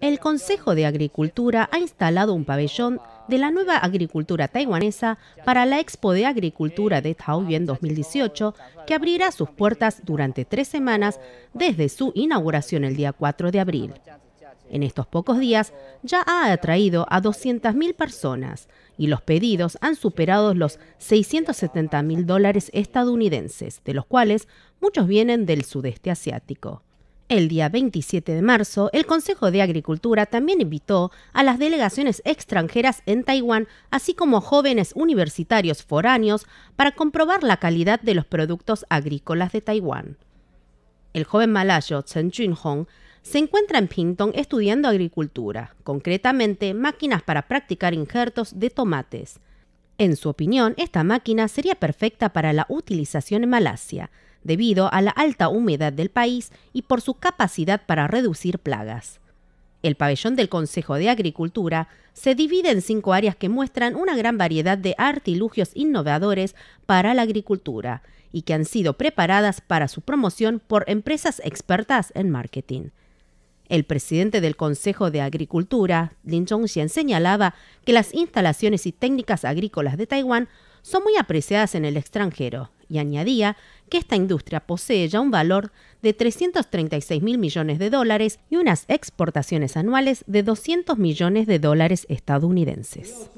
el Consejo de Agricultura ha instalado un pabellón de la nueva agricultura taiwanesa para la Expo de Agricultura de Taoyuan 2018, que abrirá sus puertas durante tres semanas desde su inauguración el día 4 de abril. En estos pocos días ya ha atraído a 200.000 personas y los pedidos han superado los 670.000 dólares estadounidenses, de los cuales muchos vienen del sudeste asiático. El día 27 de marzo, el Consejo de Agricultura también invitó a las delegaciones extranjeras en Taiwán, así como jóvenes universitarios foráneos, para comprobar la calidad de los productos agrícolas de Taiwán. El joven malayo Chen Junhong se encuentra en Pingtung estudiando agricultura, concretamente máquinas para practicar injertos de tomates. En su opinión, esta máquina sería perfecta para la utilización en Malasia, debido a la alta humedad del país y por su capacidad para reducir plagas. El pabellón del Consejo de Agricultura se divide en cinco áreas que muestran una gran variedad de artilugios innovadores para la agricultura y que han sido preparadas para su promoción por empresas expertas en marketing. El presidente del Consejo de Agricultura, Lin Zhongxian, señalaba que las instalaciones y técnicas agrícolas de Taiwán son muy apreciadas en el extranjero, y añadía que esta industria posee ya un valor de 336 mil millones de dólares y unas exportaciones anuales de 200 millones de dólares estadounidenses.